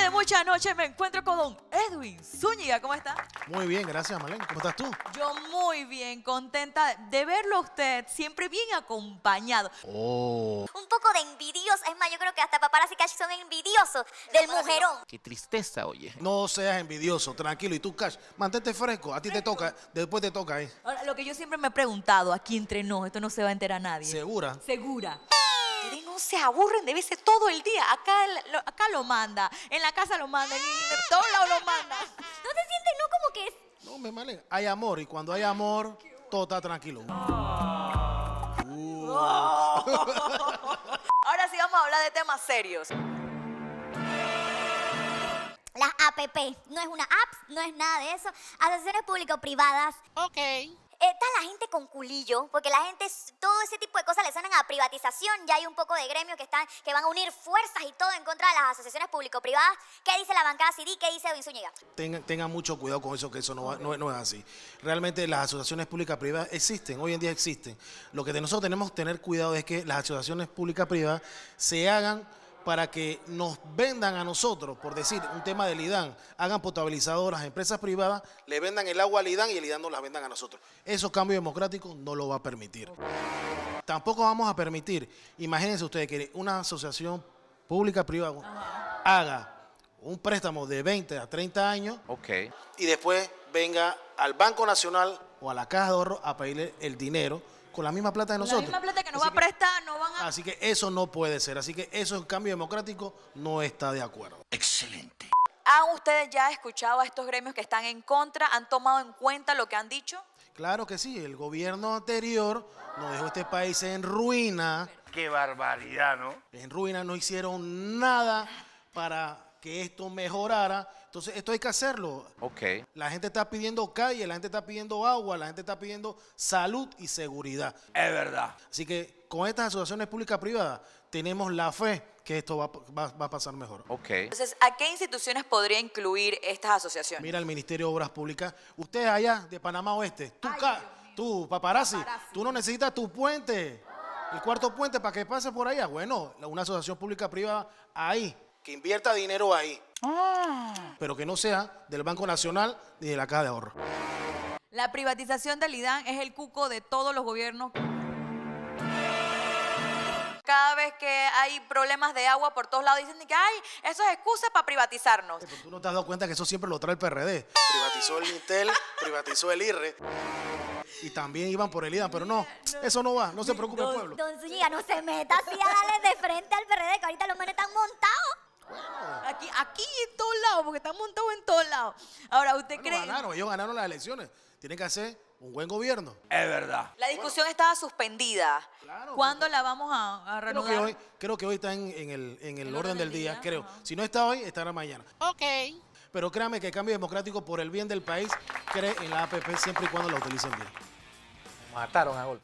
de Muchas Noches, me encuentro con don Edwin Zúñiga. ¿Cómo está? Muy bien, gracias, Malen, ¿Cómo estás tú? Yo muy bien, contenta de verlo usted, siempre bien acompañado. Oh. Un poco de envidioso, Es más, yo creo que hasta paparazzi Cash son envidiosos del mujerón. Qué tristeza, oye. No seas envidioso, tranquilo. Y tú, Cash, mantente fresco. A ti te toca, después te toca, ¿eh? Ahora, lo que yo siempre me he preguntado, aquí entre nos, esto no se va a enterar nadie. ¿Segura? Segura no se aburren de veces todo el día. Acá, acá lo manda, en la casa lo manda, en lo manda. ¿No se sienten, no, como que es? No, me male. Hay amor y cuando hay amor, todo está tranquilo. Oh. Ahora sí vamos a hablar de temas serios. Las APP, no es una app, no es nada de eso. Asociaciones público-privadas. Ok está la gente con culillo, porque la gente, todo ese tipo de cosas le suenan a privatización. Ya hay un poco de gremio que, están, que van a unir fuerzas y todo en contra de las asociaciones público-privadas. ¿Qué dice la bancada CD? ¿Qué dice Edwin Tengan tenga mucho cuidado con eso, que eso no, no, es así. Realmente las asociaciones públicas-privadas existen, hoy en día existen. Lo que nosotros tenemos que tener cuidado es que las asociaciones públicas-privadas se hagan para que nos vendan a nosotros, por decir, un tema del IDAN, hagan potabilizadoras empresas privadas, le vendan el agua al IDAN y el IDAN nos la vendan a nosotros. Eso cambio democrático no lo va a permitir. Tampoco vamos a permitir, imagínense ustedes que una asociación pública privada haga un préstamo de 20 a 30 años y después venga al Banco Nacional o a la Caja de Ahorro a pedirle el dinero con la misma plata de nosotros. La misma plata que nos va a prestar, no van a... Así que eso no puede ser. Así que eso, en cambio democrático, no está de acuerdo. Excelente. ¿Han ustedes ya escuchado a estos gremios que están en contra? ¿Han tomado en cuenta lo que han dicho? Claro que sí, el gobierno anterior nos dejó este país en ruina. Qué barbaridad, ¿no? En ruina no hicieron nada para que esto mejorara. Entonces, esto hay que hacerlo. Ok. La gente está pidiendo calle, la gente está pidiendo agua, la gente está pidiendo salud y seguridad. Es verdad. Así que con estas asociaciones públicas-privadas tenemos la fe que esto va, a pasar mejor. Ok. Entonces, ¿a qué instituciones podría incluir estas asociaciones? Mira, el Ministerio de Obras Públicas. usted allá de Panamá Oeste, tú, paparazzi, paparazzi, tú no necesitas tu puente el cuarto puente para que pase por allá. Bueno, una asociación pública privada ahí que invierta dinero ahí. Ah. Pero que no sea del Banco Nacional ni de la Caja de Ahorro. La privatización del IDAN es el cuco de todos los gobiernos. Cada vez que hay problemas de agua por todos lados dicen que ay, eso es excusa para privatizarnos. Eh, pero tú no te has dado cuenta que eso siempre lo trae el PRD. Privatizó el Intel, privatizó el IRRE. Y también iban por el IDAN, pero no, eso no va, no se preocupe el pueblo. Don Zúñiga, no se meta así a de frente al PRD, que ahorita los manes están montados aquí, en todos lados, porque están montados en todos lados. Ahora, ¿usted cree? Ganaron, ellos ganaron las elecciones. Tienen que hacer un buen gobierno. Es verdad. La discusión estaba suspendida. ¿Cuándo la vamos a, reanudar? Creo que hoy, creo que hoy está en, el, en el, orden, del día, creo. Si no está hoy, estará mañana. Ok. Pero créame que el cambio democrático por el bien del país cree en la APP siempre y cuando la utilicen bien. Mataron a golpe.